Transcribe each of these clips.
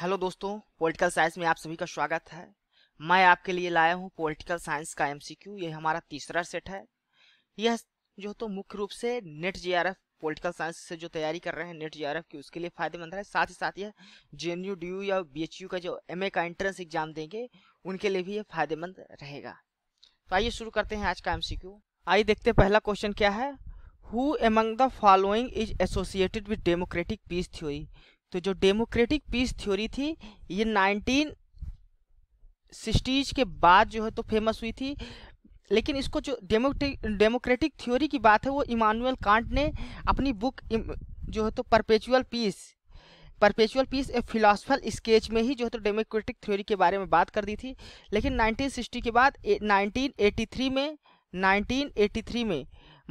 hello दोस्तों political science में आप सभी का स्वागत है मैं आपके लिए लाया हूं पॉलिटिकल साइंस का एमसीक्यू ये हमारा तीसरा सेट है यह जो तो मुख्य रूप से नेट जीआरएफ पॉलिटिकल साइंस से जो तैयारी कर रहे हैं नेट जीआरएफ की उसके लिए फायदेमंद है साथ ही साथ यह जे एन यू या बी का जो एम का एंट्रेंस एग्जाम देंगे उनके लिए भी ये फायदेमंद रहेगा तो आइए शुरू करते हैं आज का एम आइए देखते हैं पहला क्वेश्चन क्या है who among the following is associated with democratic peace theory तो जो डेमोक्रेटिक पीस थ्योरी थी ये नाइनटीन सिक्सटीज के बाद जो है तो फेमस हुई थी लेकिन इसको जो डेमोक्रेटिक थ्योरी की बात है वो इमानुअल कांट ने अपनी बुक जो है तो perpetual peace perpetual peace a philosophical sketch में ही जो है तो डेमोक्रेटिक थ्योरी के बारे में बात कर दी थी लेकिन 1960 के बाद 1983 में 1983 में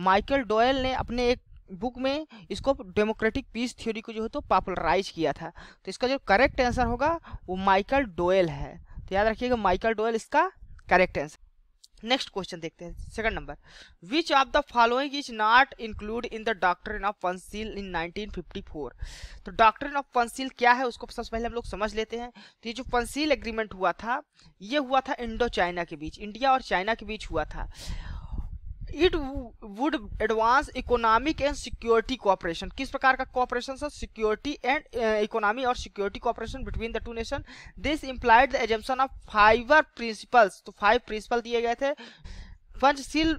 माइकल डोयल ने अपने एक बुक में इसको डेमोक्रेटिक पीस थ्योरी को जो है तो पॉपुलराइज किया था तो इसका जो करेक्ट आंसर होगा वो माइकल डोयल है तो याद रखिएगा माइकल डोयल इसका करेक्ट आंसर नेक्स्ट क्वेश्चन देखते हैं second number which of the following is not include in the doctrine of Panchsheel in 1954 तो डॉक्ट्रिन ऑफ पंसिल क्या है उसको सबसे पहले हम लोग समझ लेते हैं तो ये जो पंसिल एग्रीमेंट हुआ था ये हुआ था इंडो चाइना के बीच इंडिया और चाइना के बीच हुआ था it would advance economic and security cooperation किस प्रकार का cooperation sir security and economy और security cooperation between the two nation this implied the assumption of five principles तो फाइव प्रिंसिपल दिए गए थे पंचशील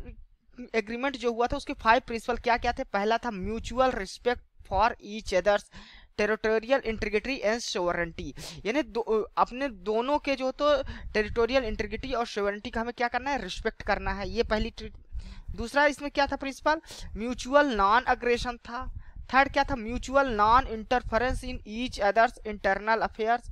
एग्रीमेंट जो हुआ था उसके फाइव प्रिंसिपल क्या क्या थे पहला था mutual respect for each others territorial integrity and sovereignty यानी अपने दोनों के जो तो टेरिटोरियल इंटीग्रिटी और सोवरेंटी का हमें क्या करना है रिस्पेक्ट करना है ये पहली दूसरा इसमें क्या था प्रिंसिपल म्यूचुअल नॉन अग्रेशन था थर्ड क्या था mutual non interference in each others internal affairs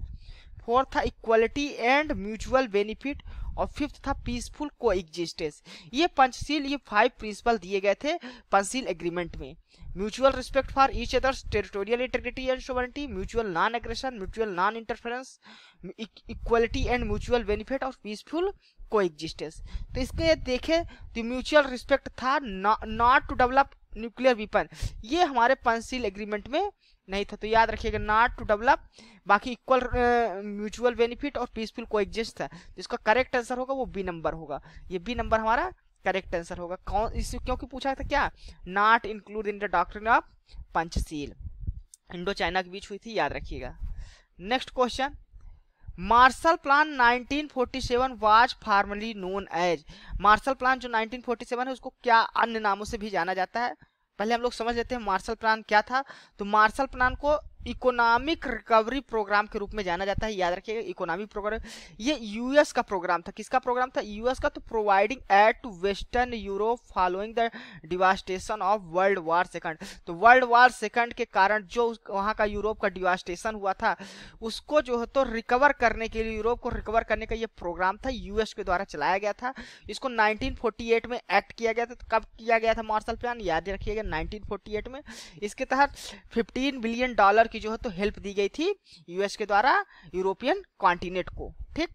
fourth था इक्वलिटी एंड म्यूचुअल बेनिफिट और फिफ्थ था पीसफुल को ये पंचशील ये फाइव प्रिंसिपल दिए गए थे पंचशील एग्रीमेंट में mutual respect for each others territorial integrity and sovereignty mutual non aggression mutual non interference equality and mutual benefit और पीसफुल को तो इसके ये देखे तो म्यूचुअल रिस्पेक्ट था not to develop nuclear weapon ये हमारे पंसिल एग्रीमेंट में नहीं था तो याद रखिएगा नॉट टू डेवलप बाकी इक्वल म्यूचुअल बेनिफिट और पीसफुल को एग्जिस्ट था इसका करेक्ट आंसर होगा वो बी नंबर होगा ये बी नंबर हमारा करेक्ट आंसर होगा कौन इस क्योंकि पूछा था क्या not include in the doctrine of Panchsheel Indo China के बीच हुई थी याद रखिएगा next question Marshall plan 1947 forty seven was formally known as Marshall plan जो 1947 है उसको क्या अन्य नामों से भी जाना जाता है पहले हम लोग समझ लेते हैं मार्शल प्लान क्या था तो मार्शल प्लान को इकोनॉमिक रिकवरी प्रोग्राम के रूप में जाना जाता है याद रखिएगा इकोनॉमिक प्रोग्राम ये यूएस का प्रोग्राम था किसका प्रोग्राम था यूएस का तो providing aid to western Europe following the devastation of world war second तो वर्ल्ड वार सेकंड के कारण जो वहाँ का यूरोप का डिवास्टेशन हुआ था उसको जो है तो रिकवर करने के लिए यूरोप को रिकवर करने का ये प्रोग्राम था यूएस के द्वारा चलाया गया था इसको नाइनटीन में एक्ट किया गया था तो कब किया गया था मार्शल प्लान याद रखिएगा नाइनटीन में इसके तहत फिफ्टीन बिलियन डॉलर की जो है तो हेल्प दी गई थी यूएस के द्वारा यूरोपियन कॉन्टिनेंट को ठीक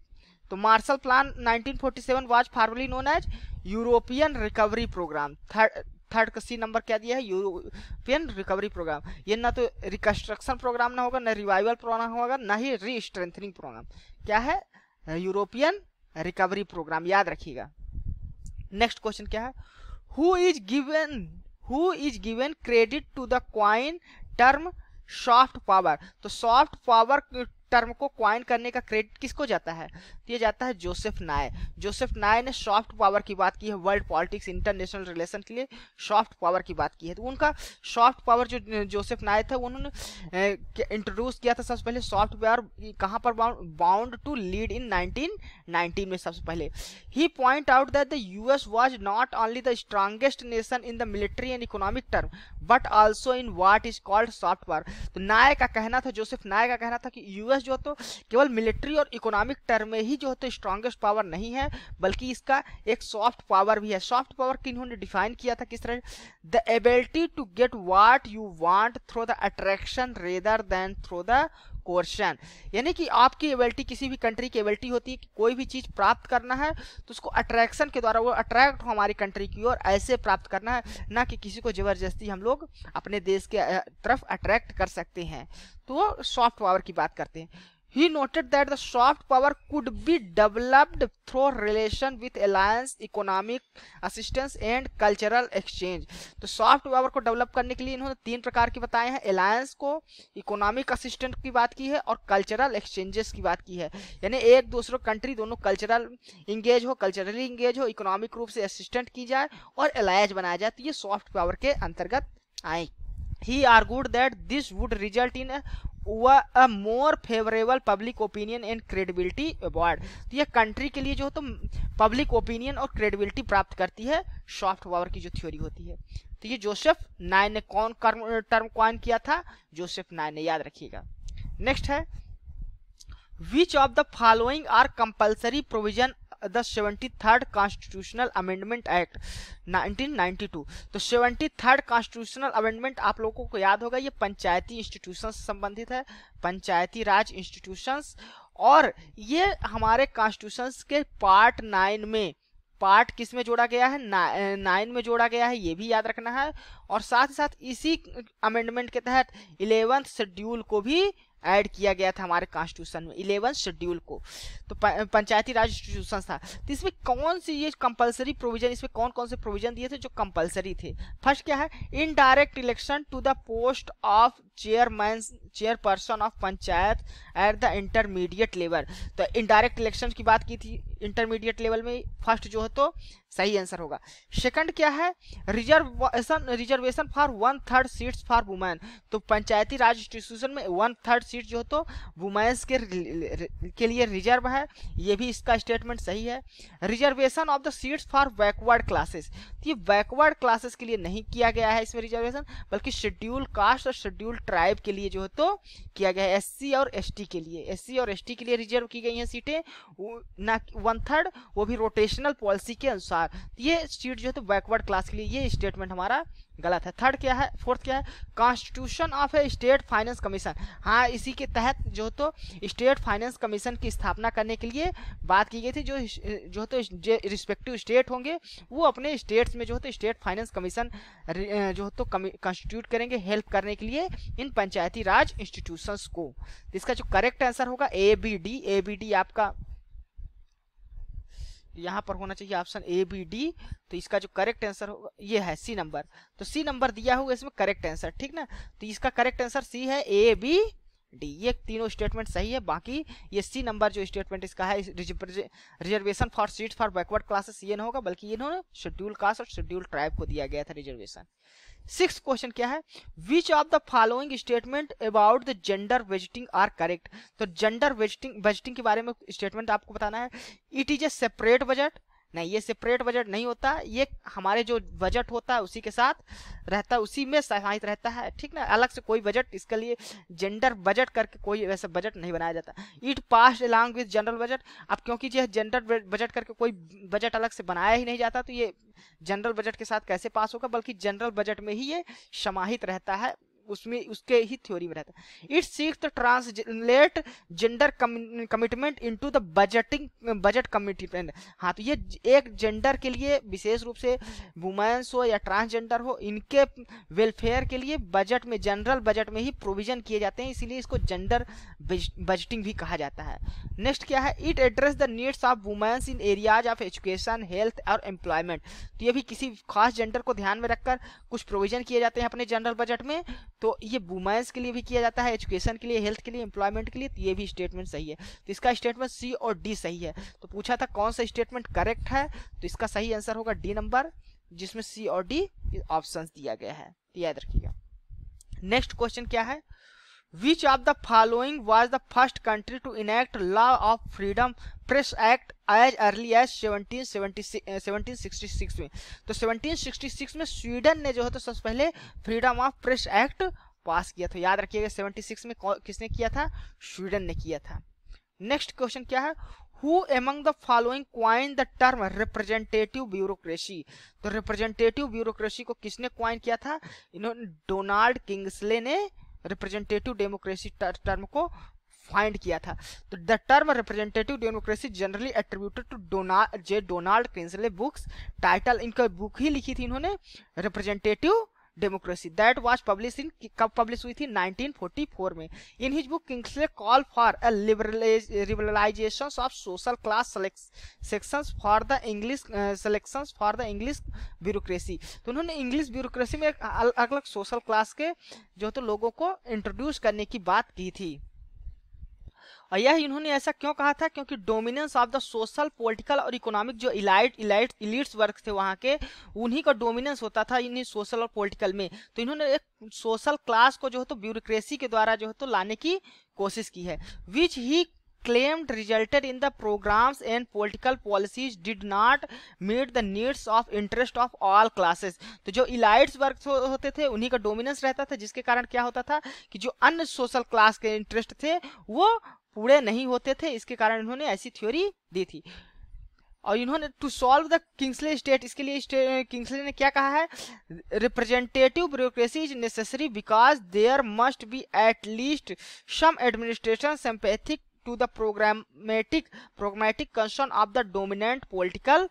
तो Marshall plan 1947 forty seven was formally known as European recovery programme third third का सी नंबर क्या दिया है यूरोपियन रिकवरी प्रोग्राम ये ना तो रिकंस्ट्रक्शन प्रोग्राम ना होगा ना रिवाइवल प्रोग्राम होगा ना ही री स्ट्रेंथनिंग प्रोग्राम क्या है यूरोपियन रिकवरी प्रोग्राम याद रखिएगा नेक्स्ट क्वेश्चन क्या है who is given who is given credit to the coin term soft power तो सॉफ्ट पावर टर्म को क्वाइन करने का क्रेडिट किसको जाता है तो ये जाता है जोसेफ नाय जोसेफ नाय ने सॉफ्ट पावर की बात की है वर्ल्ड पॉलिटिक्स इंटरनेशनल रिलेशन के लिए सॉफ्ट पावर की बात की है तो उनका सॉफ्ट पावर जो जोसेफ नाय था उन्होंने इंट्रोड्यूस किया था सबसे पहले सॉफ्ट पावर कहाँ पर bound to lead in nineteen में सबसे पहले ही point out that the US was not only the strongest nation in the military and economic term but also in what is called soft power तो Nye का कहना था Joseph नाय का कहना था कि यू यूएस जो तो केवल मिलिट्री और इकोनॉमिक टर्म में ही जो तो स्ट्रांगेस्ट पावर नहीं है बल्कि इसका एक सॉफ्ट पावर भी है सॉफ्ट पावर किन्होंने डिफाइन किया था किस तरह the ability to get what you want through the attraction rather than through the question यानी कि आपकी एबिलिटी किसी भी कंट्री की एबिलिटी होती है कि कोई भी चीज़ प्राप्त करना है तो उसको अट्रैक्शन के द्वारा वो अट्रैक्ट हो हमारी कंट्री की ओर ऐसे प्राप्त करना है ना कि किसी को ज़बरदस्ती हम लोग अपने देश के तरफ अट्रैक्ट कर सकते हैं तो सॉफ्ट पावर की बात करते हैं he noted that the soft power could be developed through relation with alliance economic assistance and cultural exchange तो सॉफ्ट पावर को डेवलप करने के लिए इन्होंने तीन प्रकार के बताए हैं अलायंस को इकोनॉमिक असिस्टेंट की बात की है और कल्चरल एक्सचेंजेस की बात की है यानी एक दूसरों कंट्री दोनों कल्चरल इंगेज हो कल्चरली इंगेज हो इकोनॉमिक रूप से असिस्टेंट की जाए और अलायंस बनाया जाए तो ये सॉफ्ट पावर के अंतर्गत आए he argued that this result in a वह a more favourable public opinion and credibility abroad तो यह कंट्री के लिए जो तो पब्लिक ओपिनियन और क्रेडिबिलिटी प्राप्त करती है सॉफ्ट पावर की जो थ्योरी होती है तो ये जोसेफ नाइन ने कौन टर्म क्वाइन किया था जोसेफ नाइन ने याद रखिएगा नेक्स्ट है which of the following are compulsory provision the seventy third constitutional amendment act 1992 तो सेवेंटी थर्ड कॉन्स्टिट्यूशनल अमेंडमेंट आप लोगों को याद होगा ये पंचायती इंस्टीट्यूशन से संबंधित है पंचायती राज इंस्टीट्यूशंस और ये हमारे कॉन्स्टिट्यूशंस के पार्ट नाइन में पार्ट किस में जोड़ा गया है नाइन में जोड़ा गया है ये भी याद रखना है और साथ ही साथ इसी अमेंडमेंट के तहत इलेवंथ शेड्यूल को भी ऐड किया गया था हमारे कॉन्स्टिट्यूशन में इलेवन शेड्यूल को तो पंचायती राज इंस्टीट्यूशन था तो इसमें कौन सी ये कंपलसरी प्रोविजन इसमें कौन कौन से प्रोविजन दिए थे जो कंपलसरी थे फर्स्ट क्या है indirect election to the post of chairman chairperson of panchayat at the intermediate level तो इनडायरेक्ट इलेक्शन की बात की थी इंटरमीडिएट लेवल में फर्स्ट जो है तो सही आंसर होगा सेकंड क्या है reservation reservation for one third seats for women तो पंचायती राज इंस्टीट्यूशन में वन थर्ड सीट जो हो तो वुमेन्स के के लिए रिजर्व है ये भी इसका स्टेटमेंट सही है reservation of the seats for backward classes तो ये बैकवर्ड क्लासेस के लिए नहीं किया गया है इसमें रिजर्वेशन बल्कि शेड्यूल कास्ट और शेड्यूल ट्राइब के लिए जो हो तो किया गया है एस और एस के लिए एस और एस के लिए रिजर्व की गई हैं सीटें ना वन थर्ड वो भी रोटेशनल पॉलिसी के अनुसार आर ये स्टेट जो है तो बैकवर्ड क्लास के लिए ये स्टेटमेंट हमारा गलत है थर्ड क्या है फोर्थ क्या है constitution of a state finance commission हाँ इसी के तहत जो तो स्टेट फाइनेंस कमीशन की स्थापना करने के लिए बात की गई थी जो जो तो रिस्पेक्टिव स्टेट होंगे वो अपने स्टेट्स में जो तो स्टेट फाइनेंस कमीशन जो तो कंस्टिट्यूट करेंगे हेल्प करने के लिए इन पंचायती राज इंस्टीट्यूशंस को इसका जो करेक्ट आंसर होगा A B D A B D आपका यहाँ पर होना चाहिए ऑप्शन ए बी डी तो इसका जो करेक्ट आंसर होगा ये है सी नंबर तो सी नंबर दिया हुआ इसमें करेक्ट आंसर ठीक ना तो इसका करेक्ट आंसर सी है ए बी डी ये तीनों स्टेटमेंट सही है बाकी ये सी नंबर जो स्टेटमेंट इसका है reservation for seat for backward classes ये ना होगा बल्कि इन्होंने शेड्यूल कास्ट और शेड्यूल ट्राइब को दिया गया था रिजर्वेशन सिक्स क्वेश्चन क्या है which of the following statement about the gender budgeting are correct तो जेंडर वेजिटिंग वेजिटिंग के बारे में स्टेटमेंट आपको बताना है it is a separate budget नहीं ये सेपरेट बजट नहीं होता ये हमारे जो बजट होता है उसी के साथ रहता है उसी में सहित रहता है ठीक ना अलग से कोई बजट इसके लिए जेंडर बजट करके कोई वैसे बजट नहीं बनाया जाता it pass along with general budget अब क्योंकि यह जेंडर बजट करके कोई बजट अलग से बनाया ही नहीं जाता तो ये जनरल बजट के साथ कैसे पास होगा बल्कि जनरल बजट में ही ये समाहित रहता है उसमें उसके ही थ्योरी में रहता है it seeks the translate gender commitment into the budgeting budget commitment हाँ तो ये एक जेंडर के लिए विशेष रूप से वुमेन्स हो या ट्रांसजेंडर हो इनके वेलफेयर के लिए बजट में जनरल बजट में ही प्रोविजन किए जाते हैं इसीलिए इसको जेंडर बजटिंग भी कहा जाता है नेक्स्ट क्या है it address the needs of women's in areas of education health और एम्प्लॉयमेंट तो ये भी किसी खास जेंडर को ध्यान में रखकर कुछ प्रोविजन किए जाते हैं अपने जनरल बजट में तो ये वुमेंस के लिए भी किया जाता है एजुकेशन के लिए हेल्थ के लिए एम्प्लॉयमेंट के लिए तो ये भी स्टेटमेंट सही है तो इसका स्टेटमेंट सी और डी सही है तो पूछा था कौन सा स्टेटमेंट करेक्ट है तो इसका सही आंसर होगा डी नंबर जिसमें सी और डी ऑप्शन दिया गया है तो याद रखिएगा नेक्स्ट क्वेश्चन क्या है which of the following was the first country to enact law of freedom press act as early as 1766 में तो 1766 में स्वीडन ने जो है तो सबसे पहले freedom of press act pass किया था याद रखिएगा 76 में किसने किया था स्वीडन ने किया था नेक्स्ट क्वेश्चन क्या है who among the following coin the term representative bureaucracy तो रिप्रेजेंटेटिव ब्यूरोक्रेसी को किसने क्वाइन किया था इन्होंने डोनाल्ड किंग्सले ने रिप्रेजेंटेटिव डेमोक्रेसी टर्म को फाइंड किया था तो the term representative democracy generally attributed to Donald J Donald Kingsley books title इनका बुक ही लिखी थी इन्होंने representative democracy that was publish in कब पब्लिश हुई थी 1944 में in his book Kingsley call for a liberalisation of social class sections for the English selections for the English bureaucracy तो उन्होंने इंग्लिश ब्यूरोक्रेसी में अलग अलग सोशल क्लास के जो तो लोगों को इंट्रोड्यूस करने की बात की थी यह इन्होंने ऐसा क्यों कहा था क्योंकि dominance of the social political और इकोनॉमिक जो इलाइट इलाइट इलीट्स वर्ग थे वहाँ के उन्हीं का डोमिनेंस होता था इन्हीं सोशल और पॉलिटिकल में तो इन्होंने एक सोशल क्लास को जो है तो ब्यूरोक्रेसी के द्वारा जो है तो लाने की कोशिश की है विच ही claimed resulted in the programs and political policies did not meet the needs of interest of all classes तो जो इलाइट्स वर्ग हो, होते थे उन्हीं का डोमिनेंस रहता था जिसके कारण क्या होता था कि जो अन्य सोशल क्लास के इंटरेस्ट थे वो पूरे नहीं होते थे इसके कारण इन्होंने ऐसी थ्योरी दी थी और इन्होंने to solve the Kingsley state इसके लिए किंग्सले ने क्या कहा है representative bureaucracy is necessary because there must be at least some administration sympathetic to the programmatic programmatic concern of the dominant political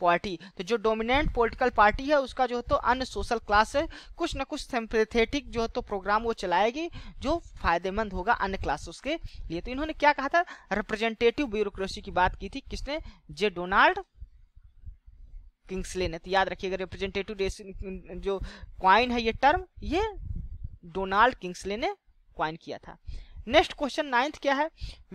party तो जो डोमिनेंट पॉलिटिकल पार्टी है उसका जो है तो अन्य सोशल क्लास है कुछ ना कुछ सिंपथेटिक जो है तो प्रोग्राम वो चलाएगी जो फायदेमंद होगा अन्य क्लासेस के लिए तो इन्होंने क्या कहा था रिप्रेजेंटेटिव ब्यूरोक्रेसी की बात की थी किसने जे डोनाल्ड किंग्सले ने तो याद रखिएगा रिप्रेजेंटेटिव जो क्वाइन है ये टर्म ये डोनाल्ड किंग्सले ने क्वाइन किया था नेक्स्ट क्वेश्चन नाइन्थ क्या है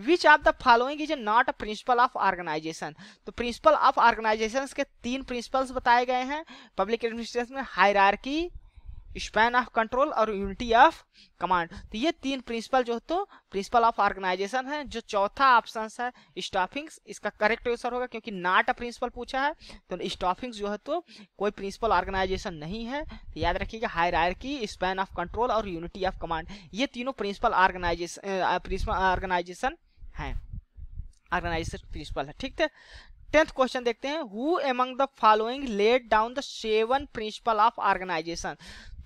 which of the following is not a principle of organization तो प्रिंसिपल ऑफ ऑर्गेनाइजेशन के तीन प्रिंसिपल्स बताए गए हैं पब्लिक एडमिनिस्ट्रेशन में हायरकी स्पैन ऑफ कंट्रोल और यूनिटी ऑफ कमांड तो ये तीन प्रिंसिपल जो तो प्रिंसिपल ऑफ ऑर्गेनाइजेशन है जो चौथा ऑप्शन है स्टॉफिंग्स इसका करेक्ट आंसर होगा क्योंकि नाट अ प्रिंसिपल पूछा है तो स्टॉफिंग्स जो है तो कोई प्रिंसिपल ऑर्गेनाइजेशन नहीं है तो याद रखिएगा की स्पैन ऑफ कंट्रोल और यूनिटी ऑफ कमांड ये तीनों प्रिंसिपल ऑर्गेनाइजेशन प्रिंसिपल ऑर्गेनाइजेशन है ऑर्गेनाइजेशन प्रिंसिपल है ठीक है टेंथ क्वेश्चन देखते हैं who among the following laid down the seven principle of organization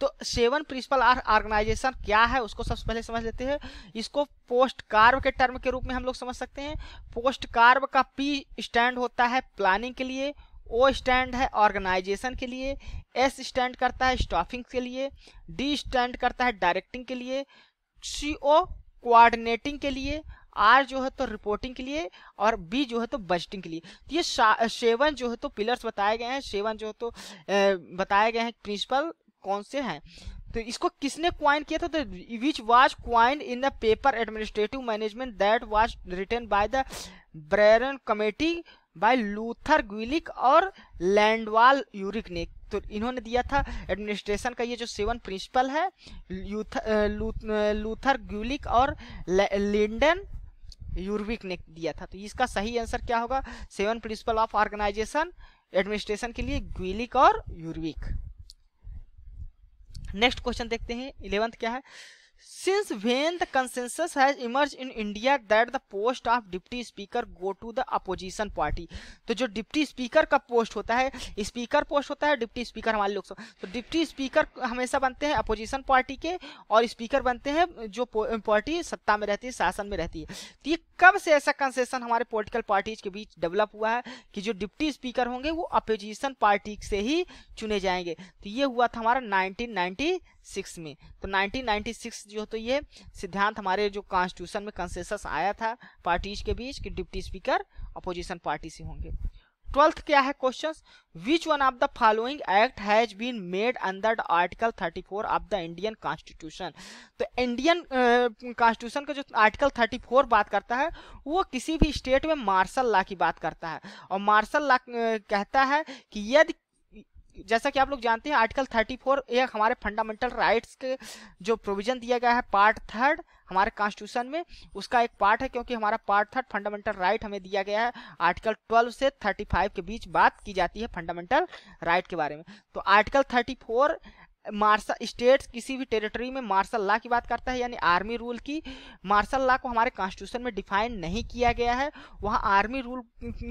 तो सेवन प्रिंसिपल ऑफ ऑर्गेनाइजेशन क्या है उसको सबसे पहले समझ लेते हैं इसको पोस्ट कार्व के टर्म के रूप में हम लोग समझ सकते हैं पोस्ट कार्व का पी स्टैंड होता है प्लानिंग के लिए ओ स्टैंड है ऑर्गेनाइजेशन के लिए एस स्टैंड करता है स्टाफिंग के लिए डी स्टैंड करता है डायरेक्टिंग के लिए सी ओ कोऑर्डिनेटिंग के लिए आर जो है तो रिपोर्टिंग के लिए और बी जो है तो बजटिंग के लिए तो ये सेवन जो है तो पिलर्स बताए गए हैं सेवन जो है तो बताए गए हैं प्रिंसिपल कौन से हैं तो इसको किसने क्वाइन किया था तो which was coined in the paper administrative management that was written by the Brownlow committee by Luther Gulick और लैंडवाल यूरिक ने तो इन्होंने दिया था एडमिनिस्ट्रेशन का ये जो सेवन प्रिंसिपल है लूथर लूथर ग्विलिक और लिंडन यूरविक ने दिया था तो इसका सही आंसर क्या होगा seven principle of organization administration के लिए ग्विलिक और यूरविक नेक्स्ट क्वेश्चन देखते हैं इलेवंथ क्या है Since when the consensus has emerged in India that the post of deputy speaker go to the opposition party, तो जो डिप्टी स्पीकर का पोस्ट होता है स्पीकर पोस्ट होता है डिप्टी स्पीकर हमारे लोग तो डिप्टी स्पीकर हमेशा बनते हैं अपोजिशन पार्टी के और स्पीकर बनते हैं जो पार्टी सत्ता में रहती है शासन में रहती है तो ये कब से ऐसा कंसेशन हमारे पोलिटिकल पार्टीज के बीच डेवलप हुआ है कि जो डिप्टी स्पीकर होंगे वो अपोजिशन पार्टी से ही चुने जाएंगे तो ये हुआ था हमारा नाइनटीन नाइनटी सिक्स में तो 1996 जो तो ये सिद्धांत हमारे जो कॉन्स्टिट्यूशन में कंसेसस आया था पार्टीज के बीच कि डिप्टी स्पीकर अपोजिशन पार्टी से होंगे ट्वेल्थ क्या है questions which one of the following act has been made under article 34 four of the Indian constitution तो इंडियन कॉन्स्टिट्यूशन का जो आर्टिकल 34 बात करता है वो किसी भी स्टेट में मार्शल लॉ की बात करता है और मार्शल लॉ कहता है कि यदि जैसा कि आप लोग जानते हैं आर्टिकल 34 ये हमारे फंडामेंटल राइट्स के जो प्रोविजन दिया गया है पार्ट थर्ड हमारे कॉन्स्टिट्यूशन में उसका एक पार्ट है क्योंकि हमारा पार्ट थर्ड फंडामेंटल राइट हमें दिया गया है आर्टिकल 12 से 35 के बीच बात की जाती है फंडामेंटल राइट के बारे में तो आर्टिकल 34 मार्शल स्टेट्स किसी भी टेरिटरी में मार्शल लॉ की बात करता है यानी आर्मी रूल की मार्शल लॉ को हमारे कॉन्स्टिट्यूशन में डिफाइन नहीं किया गया है वहाँ आर्मी रूल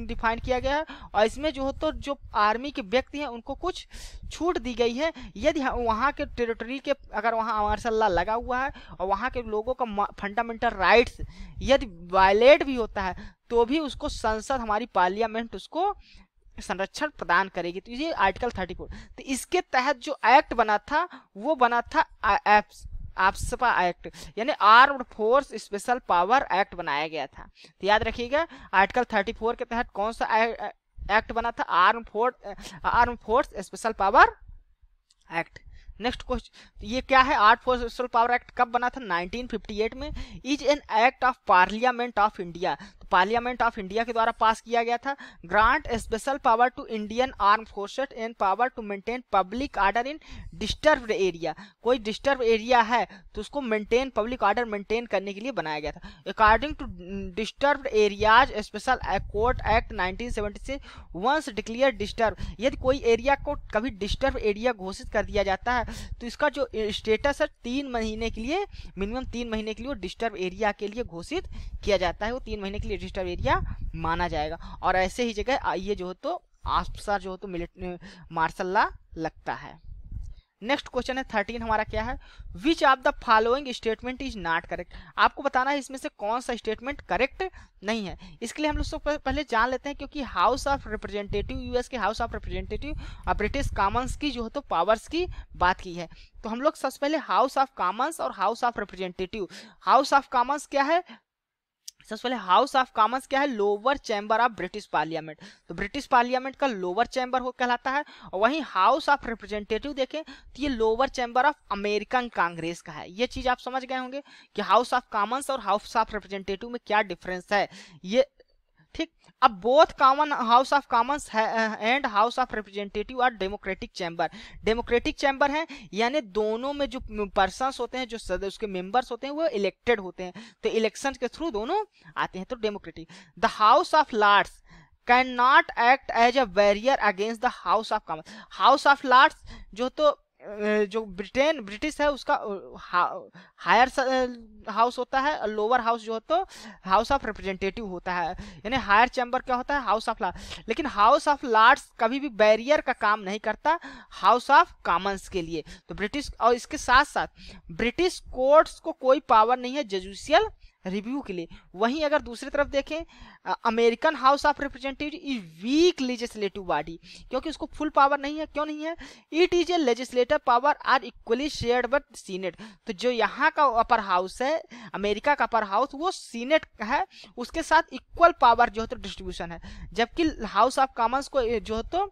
डिफाइन किया गया है और इसमें जो हो तो जो आर्मी के व्यक्ति हैं उनको कुछ छूट दी गई है यदि हाँ, वहाँ के टेरिटरी के अगर वहाँ मार्शल लॉ लगा हुआ है और वहाँ के लोगों का फंडामेंटल राइट्स यदि वायलेट भी होता है तो भी उसको संसद हमारी पार्लियामेंट उसको संरक्षण प्रदान करेगी तो ये आर्टिकल 34 तो इसके तहत जो एक्ट बना था वो बना था एप्स आपसपा एक्ट यानी armed force special power act बनाया गया था तो याद रखिएगा आर्टिकल 34 के तहत कौन सा एक्ट बना था arm force arm force special power act next question ये क्या है armed force special power act कब बना था 1958 में is an act of parliament of India parliament of India के द्वारा पास किया गया था grant special power to Indian arm forces and power to maintain public order in disturb area कोई डिस्टर्ब एरिया है तो उसको मेंटेन पब्लिक ऑर्डर मेंटेन करने के लिए बनाया गया था according to disturb areas special court act nineteen once declare disturb यदि कोई एरिया को कभी डिस्टर्ब एरिया घोषित कर दिया जाता है तो इसका जो स्टेटस है तीन महीने के लिए मिनिमम तीन महीने के लिए डिस्टर्ब एरिया के लिए घोषित किया जाता है वो तीन महीने के लिए डिस्टर्ब एरिया माना जाएगा और ऐसे ही जगह ये जो हो तो आफसा जो हो तो मिलिट मार्शल ला लगता है नेक्स्ट क्वेश्चन है थर्टीन हमारा क्या है which of the following statement is not correct आपको बताना है इसमें से कौन सा स्टेटमेंट करेक्ट नहीं है इसके लिए हम लोग सब पहले जान लेते हैं क्योंकि हाउस ऑफ रिप्रेजेंटेटिव यूएस के हाउस ऑफ रिप्रेजेंटेटिव और ब्रिटिश कॉमन्स की जो है तो पावर्स की बात की है तो हम लोग सबसे पहले हाउस ऑफ कॉमन्स और house of representative house of commons क्या है सबसे पहले हाउस ऑफ कॉमन्स क्या है lower chamber of British parliament तो ब्रिटिश पार्लियामेंट का लोअर चैम्बर हो कहलाता है और वहीं हाउस ऑफ रिप्रेजेंटेटिव देखें तो ये lower chamber of American congress का है ये चीज आप समझ गए होंगे कि हाउस ऑफ कॉमन्स और हाउस ऑफ रिप्रेजेंटेटिव में क्या डिफरेंस है ये ठीक अब both common house of commons and house of representative are democratic chamber democratic chamber है यानी दोनों में जो पर्सन होते हैं जो सदस्य उसके मेंबर्स होते हैं वो इलेक्टेड होते हैं तो इलेक्शन के थ्रू दोनों आते हैं तो democratic the house of lords can not act as a barrier against the house of common house of lords जो तो जो ब्रिटेन ब्रिटिश है उसका हा, हायर हाउस होता है लोअर हाउस जो होता है तो हाउस ऑफ रिप्रेजेंटेटिव होता है यानी हायर चैम्बर क्या होता है हाउस ऑफ लॉर्ड लेकिन हाउस ऑफ लॉर्ड्स कभी भी बैरियर का काम नहीं करता हाउस ऑफ कॉमन्स के लिए तो ब्रिटिश और इसके साथ साथ ब्रिटिश कोर्ट्स को कोई पावर नहीं है जजुशियल रिव्यू के लिए वहीं अगर दूसरी तरफ देखें American house of representative is weak legislative body क्योंकि उसको फुल पावर नहीं है क्यों नहीं है it is a legislative power are equally share but senate तो जो यहाँ का अपर हाउस है अमेरिका का अपर हाउस वो सीनेट है उसके साथ इक्वल पावर जो है तो डिस्ट्रीब्यूशन है जबकि हाउस ऑफ कॉमन्स को जो है तो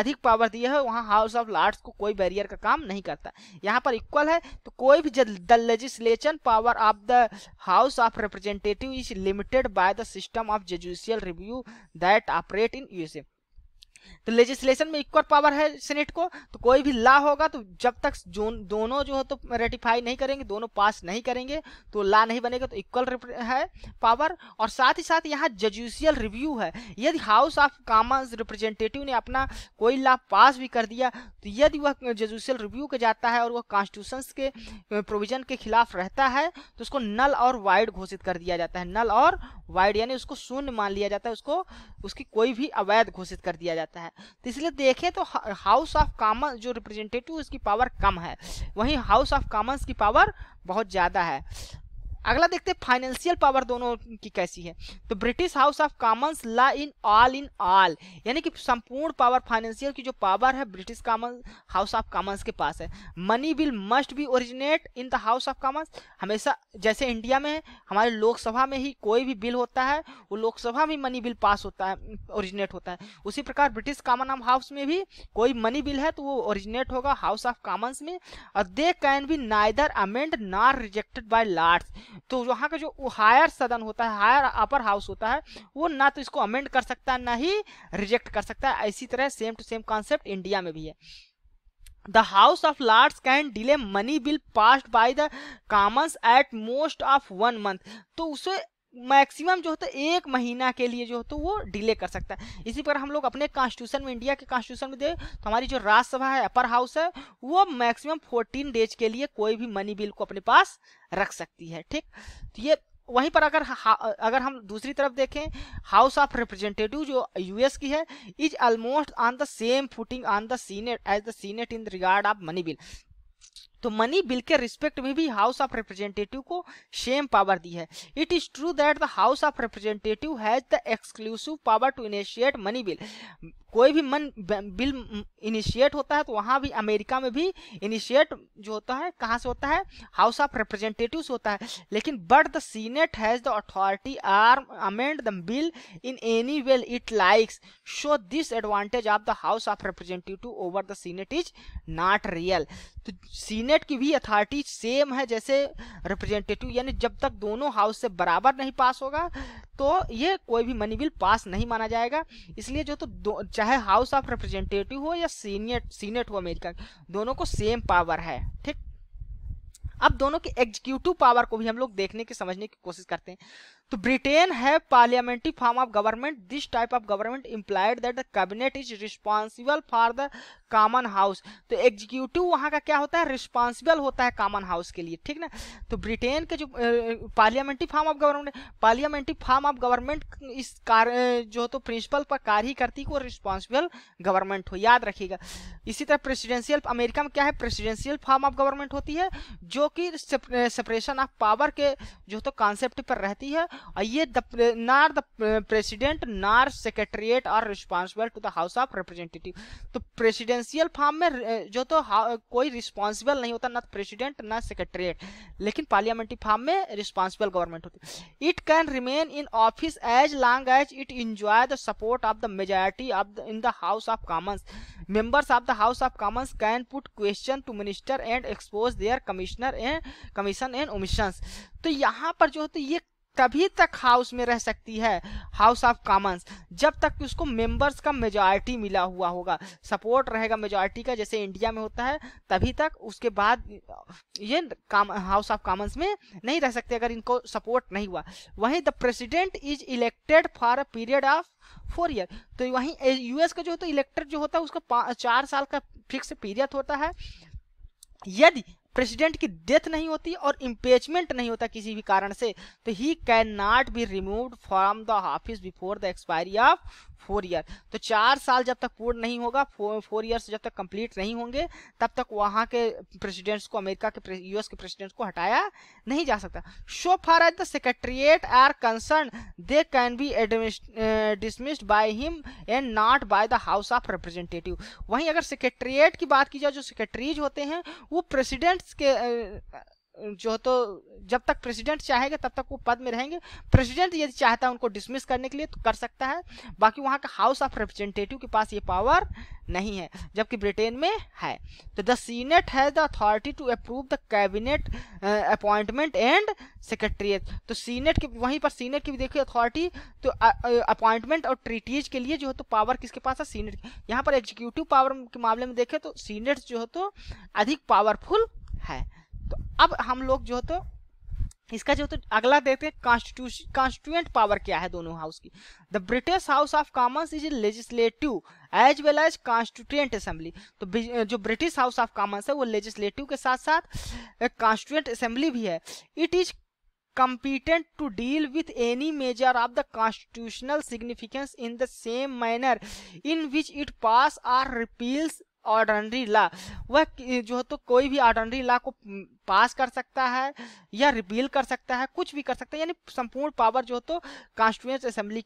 अधिक पावर दिए है वहाँ हाउस ऑफ लॉर्ड्स को कोई बैरियर का काम नहीं करता यहाँ पर इक्वल है तो कोई भी the legislation power of the house of representative is limited by the system of judicial review that operate in USA तो लेजिस्लेशन में इक्वल पावर है सीनेट को तो कोई भी ला होगा तो जब तक जो दोनों जो हो तो रेटिफाई नहीं करेंगे दोनों पास नहीं करेंगे तो ला नहीं बनेगा तो इक्वल है पावर और साथ ही साथ यहाँ जजुशियल रिव्यू है यदि हाउस ऑफ कॉमन्स रिप्रेजेंटेटिव ने अपना कोई ला पास भी कर दिया तो यदि वह जजुशियल रिव्यू के जाता है और वह कॉन्स्टिट्यूशन के प्रोविजन के खिलाफ रहता है तो उसको नल और वाइड घोषित कर दिया जाता है नल और वाइड यानी उसको शून्य मान लिया जाता है उसको उसकी कोई भी अवैध घोषित कर दिया जाता है रहता है तो इसलिए देखें तो हाउस ऑफ कॉमन जो रिप्रेजेंटेटिव उसकी पावर कम है वहीं हाउस ऑफ कॉमन्स की पावर बहुत ज़्यादा है अगला देखते हैं फाइनेंशियल पावर दोनों की कैसी है तो ब्रिटिश हाउस ऑफ कॉमन्स ला इन ऑल इन ऑल यानी कि संपूर्ण पावर फाइनेंशियल की जो पावर है British common house of commons के पास है money bill must be originate in the house of commons हमेशा जैसे इंडिया में हमारे लोकसभा में ही कोई भी बिल होता है वो लोकसभा में मनी बिल पास होता है ओरिजिनेट होता है उसी प्रकार ब्रिटिश कॉमन हाउस में भी कोई मनी बिल है तो वो ओरिजिनेट होगा हाउस ऑफ कॉमन्स में और they can be neither amend nor rejected by lords तो वहाँ का जो हायर सदन होता है हायर अपर हाउस होता है वो ना तो इसको अमेंड कर सकता है ना ही रिजेक्ट कर सकता है इसी तरह same to same concept India में भी है the house of lords can delay money bill pass by the commons at most of one month तो उसे मैक्सिमम जो होता है एक महीना के लिए जो होता है वो डिले कर सकता है इसी पर हम लोग अपने कॉन्स्टिट्यूशन में इंडिया के कॉन्स्टिट्यूशन में दे तो हमारी जो राज्यसभा है अपर हाउस है वो मैक्सिमम फोर्टीन डेज के लिए कोई भी मनी बिल को अपने पास रख सकती है ठीक तो ये वहीं पर अगर अगर हम दूसरी तरफ देखें हाउस ऑफ रिप्रेजेंटेटिव जो यूएस की है is almost on the same footing on the senate as the senate in regard of money bill तो मनी बिल के रिस्पेक्ट में भी हाउस ऑफ रिप्रेजेंटेटिव को सेम पावर दी है it is true that the house of representative has the exclusive power to initiate money bill कोई भी मन बिल इनिशिएट होता है तो वहां भी अमेरिका में भी इनिशिएट जो होता है कहाँ से होता है हाउस ऑफ रिप्रेजेंटेटिव होता है लेकिन but the senate has the authority or amend the bill in any well it likes so this advantage of the house of representative over the senate is not real तो senate senate की भी authority same है जैसे representative यानी जब तक दोनों house से बराबर नहीं पास होगा तो ये कोई भी मनी बिल पास नहीं माना जाएगा इसलिए जो तो चाहे हाउस ऑफ रिप्रेजेंटेटिव हो या सीनेट सीनेट हो अमेरिका दोनों को सेम पावर है ठीक अब दोनों के एग्जीक्यूटिव पावर को भी हम लोग देखने के समझने की कोशिश करते हैं तो ब्रिटेन है parliamentary form of government this type of government implied that the cabinet is responsible for the common house तो एग्जीक्यूटिव वहाँ का क्या होता है रिस्पॉन्सिबल होता है कॉमन हाउस के लिए ठीक ना तो ब्रिटेन के जो parliamentary form of government parliamentary form of government इस कार जो तो प्रिंसिपल पर कार्य ही करती वो रिस्पॉन्सिबल गवर्नमेंट हो याद रखिएगा इसी तरह प्रेसिडेंशियल अमेरिका में क्या है प्रेसिडेंशियल फॉर्म ऑफ गवर्नमेंट होती है जो कि सेपरेशन ऑफ पावर के जो तो कॉन्सेप्ट पर रहती है ये nor the president nor secretariat are responsible to the house of representative तो प्रेसिडेंशियल फॉर्म में जो तो कोई रिस्पॉन्सिबल नहीं होता ना प्रेसिडेंट ना सेक्रेटरिएट लेकिन पार्लियामेंट्री फॉर्म में रिस्पॉन्सिबल गवर्नमेंट होती है it can remain in office as long as it enjoy the support of the majority of in the house of commons members of the house of commons can put question to minister and expose their commissioner and commission and omissions तो यहाँ पर जो है ये तभी तक house में रह सकती है हाउस ऑफ कॉमन्स जब तक कि उसको मेंबर्स का मेजॉरिटी मिला हुआ होगा सपोर्ट रहेगा मेजॉरिटी का जैसे इंडिया में होता है तभी तक उसके बाद ये हाउस ऑफ कॉमन्स में नहीं रह सकते अगर इनको सपोर्ट नहीं हुआ वहीं the president is elected for a period of four year तो वहीं यूएस का जो होता तो है इलेक्टेड जो होता है उसका चार साल का फिक्स पीरियड होता है यदि प्रेसिडेंट की डेथ नहीं होती और इम्पेचमेंट नहीं होता किसी भी कारण से तो he can not be remove from the office before the expiry of four year तो चार साल जब तक पूर्ण नहीं होगा फोर ईयर्स जब तक कंप्लीट नहीं होंगे तब तक वहां के प्रेसिडेंट्स को अमेरिका के यूएस के प्रेसिडेंट्स को हटाया नहीं जा सकता so far as the secretariat are concern they can be dismissed by him and not by the house of representative वहीं अगर सेक्रेटरिएट की बात की जाए जो सेक्रेटरीज होते हैं वो प्रेसिडेंट्स के uh, जो तो जब तक प्रेसिडेंट चाहेगा तब तक वो पद में रहेंगे प्रेसिडेंट यदि चाहता है उनको डिसमिस करने के लिए तो कर सकता है बाकी वहाँ का हाउस ऑफ रिप्रेजेंटेटिव के पास ये पावर नहीं है जबकि ब्रिटेन में है तो the senate has the authority to approve the cabinet appointment and secretariat तो सीनेट के वहीं पर सीनेट की भी देखिए अथॉरिटी तो अपॉइंटमेंट uh, uh, और ट्रीटीज के लिए जो है तो पावर किसके पास है सीनेट यहाँ पर एग्जीक्यूटिव पावर के मामले में देखें तो सीनेट जो है तो अधिक पावरफुल है तो अब हम लोग जो तो इसका जो तो अगला देखते हैं कॉन्स्टिट्यूशन कॉन्स्टिट्यूएंट पावर क्या है दोनों हाउस की the British house of commons is legislative as well as constituent assembly तो जो ब्रिटिश हाउस ऑफ कॉमन्स है वो लेजिस्लेटिव के साथ साथ कॉन्स्टिट्यूएंट असेंबली भी है it is competent to deal with any major of the constitutional significance in the same manner in which it pass or repeals ordinary law वह जो है तो कोई भी ऑर्डनरी लॉ को पास कर सकता है या रिपील कर सकता है कुछ भी कर सकता है यानी संपूर्ण पावर जो है तो constituent assembly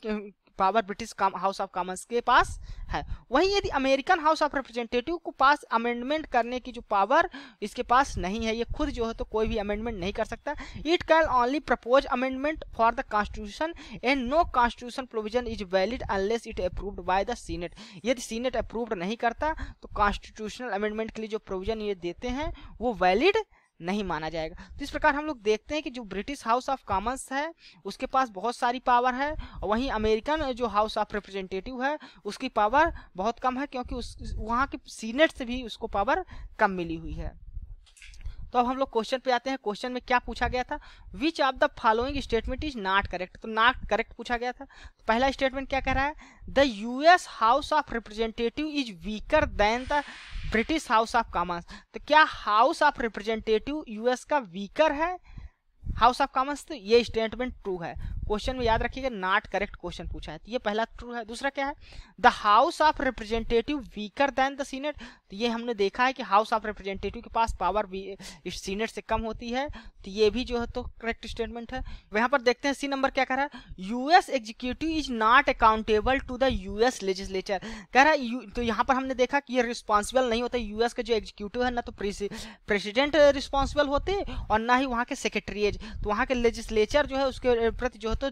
power British house of commons के पास है वहीं यदि अमेरिकन हाउस ऑफ रिप्रेजेंटेटिव को पास अमेंडमेंट करने की जो पावर इसके पास नहीं है ये खुद जो है तो कोई भी अमेंडमेंट नहीं कर सकता it can only propose amendment for the constitution and no constitution provision is valid unless it approved by the senate यदि सीनेट अप्रूव्ड नहीं करता तो कॉन्स्टिट्यूशनल अमेंडमेंट के लिए जो प्रोविजन ये देते हैं वो वैलिड नहीं माना जाएगा तो इस प्रकार हम लोग देखते हैं कि जो ब्रिटिश हाउस ऑफ कॉमन्स है उसके पास बहुत सारी पावर है और वहीं अमेरिकन जो हाउस ऑफ रिप्रेजेंटेटिव है उसकी पावर बहुत कम है क्योंकि उस वहाँ के सीनेट से भी उसको पावर कम मिली हुई है तो अब हम लोग क्वेश्चन पे आते हैं क्वेश्चन में क्या पूछा गया था which of the following statement is not correct तो नॉट करेक्ट पूछा गया था तो पहला स्टेटमेंट क्या कह रहा है the US house of representative is weaker than the British house of commons तो क्या हाउस ऑफ रिप्रेजेंटेटिव यूएस का वीकर है हाउस ऑफ कॉमन्स तो ये स्टेटमेंट ट्रू है क्वेश्चन में याद रखिएगा नॉट करेक्ट क्वेश्चन पूछा है तो ये पहला ट्रू है दूसरा क्या है the house of representative weaker than the senate तो ये हमने देखा है कि हाउस ऑफ रिप्रेजेंटेटिव के पास पावर इस सीनेट से कम होती है तो ये भी जो है तो करेक्ट स्टेटमेंट है यहाँ पर देखते हैं सी नंबर क्या कह रहा है US executive is not accountable to the US legislature कह रहा है तो यहाँ पर हमने देखा कि ये रिस्पॉन्सिबल नहीं होता यूएस का जो एग्जीक्यूटिव है ना तो प्रेसिडेंट रिस्पॉन्सिबल होते और ना ही वहाँ के सेक्रेटरीज तो वहाँ के लेजिस्लेचर जो है उसके प्रति जो तो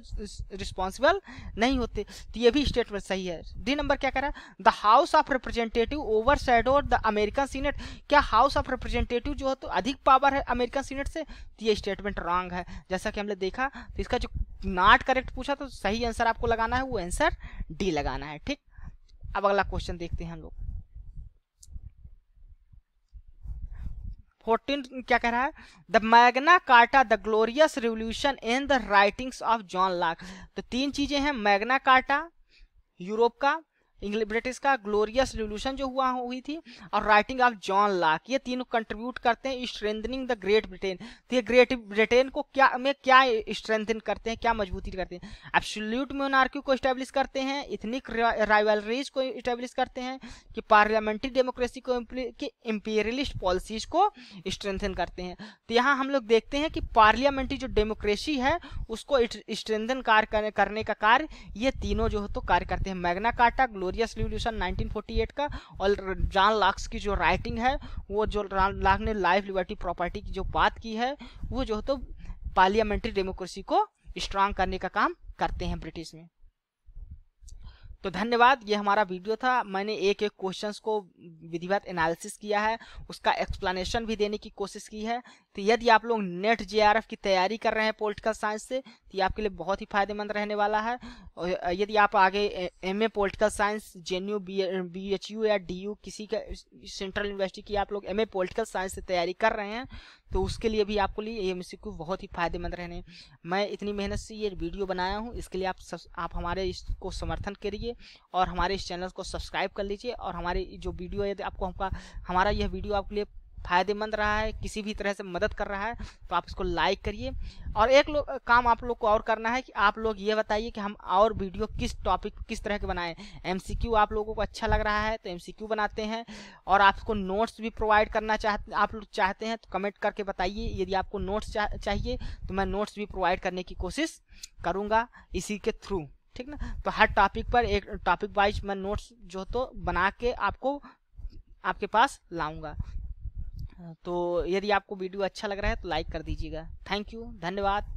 रिस्पॉन्सिबल नहीं होते तो ये भी स्टेटमेंट सही है डी नंबर क्या कह रहा है the house of representative overshadowed the American senate क्या हाउस ऑफ रिप्रेजेंटेटिव जो है तो अधिक पावर है अमेरिकन सीनेट से तो ये स्टेटमेंट रॉन्ग है जैसा कि हमने देखा तो इसका जो नॉट करेक्ट पूछा तो सही आंसर आपको लगाना है वो आंसर डी लगाना है ठीक अब अगला क्वेश्चन देखते हैं हम लोग फोर्टीन क्या कह रहा है the Magna Carta the glorious revolution in the writings of John Locke तो तीन चीजें हैं मैग्ना कार्टा यूरोप का इंग्लिश ब्रिटिश का ग्लोरियस रिवोल्यूशन जो हुआ हुई थी और राइटिंग ऑफ जॉन लाक ये तीनों कंट्रीब्यूट करते हैं स्ट्रेंथनिंग द ग्रेट ब्रिटेन तो ये ग्रेट ब्रिटेन को क्या में क्या स्ट्रेंथन करते हैं क्या मजबूती करते हैं एब्सोल्यूट मोनार्की को इस्टेब्लिश करते हैं इथनिक राइवलरीज को इस्टेब्लिश करते हैं कि पार्लियामेंट्री डेमोक्रेसी को इम्पेरियलिस्ट पॉलिसीज को स्ट्रेंथन करते हैं तो यहाँ हम लोग देखते हैं कि पार्लियामेंट्री जो डेमोक्रेसी है उसको स्ट्रेंथन कार्य करने का कार्य ये तीनों जो है तो कार्य करते हैं मैग्ना कार्टा ग्लोरियस रिवोल्यूशन 1948 का और जॉन लाक्स की जो राइटिंग है वो जो जॉन लाक ने लाइफ लिबर्टी प्रॉपर्टी की जो बात की है वो जो है तो पार्लियामेंट्री डेमोक्रेसी को स्ट्रांग करने का काम करते हैं ब्रिटिश में तो धन्यवाद ये हमारा वीडियो था मैंने एक एक क्वेश्चंस को विधिवत एनालिसिस किया है उसका एक्सप्लेनेशन भी देने की कोशिश की है तो यदि आप लोग नेट जेआरएफ की तैयारी कर रहे हैं पॉलिटिकल साइंस से तो ये आपके लिए बहुत ही फायदेमंद रहने वाला है और यदि आप आगे MA political science JNU BHU या डीयू किसी का सेंट्रल यूनिवर्सिटी की आप लोग एमए पॉलिटिकल साइंस से तैयारी कर रहे हैं तो उसके लिए भी आपको लिए एम सी बहुत ही फायदेमंद रहने मैं इतनी मेहनत से ये वीडियो बनाया हूँ इसके लिए आप सब आप हमारे इसको समर्थन करिए और हमारे इस चैनल को सब्सक्राइब कर लीजिए और हमारे जो वीडियो है आपको हमका हमारा यह वीडियो आपके लिए फायदेमंद रहा है किसी भी तरह से मदद कर रहा है तो आप इसको लाइक करिए और एक लोग काम आप लोग को और करना है कि आप लोग ये बताइए कि हम और वीडियो किस टॉपिक किस तरह के बनाएं एमसीक्यू आप लोगों को अच्छा लग रहा है तो एमसीक्यू बनाते हैं और आपको नोट्स भी प्रोवाइड करना चाहते आप लोग चाहते हैं तो कमेंट करके बताइए यदि आपको नोट्स चा, चाहिए तो मैं नोट्स भी प्रोवाइड करने की कोशिश करूँगा इसी के थ्रू ठीक ना तो हर टॉपिक पर एक टॉपिक वाइज मैं नोट्स जो तो बना के आपको आपके पास लाऊंगा तो यदि आपको वीडियो अच्छा लग रहा है तो लाइक कर दीजिएगा थैंक यू धन्यवाद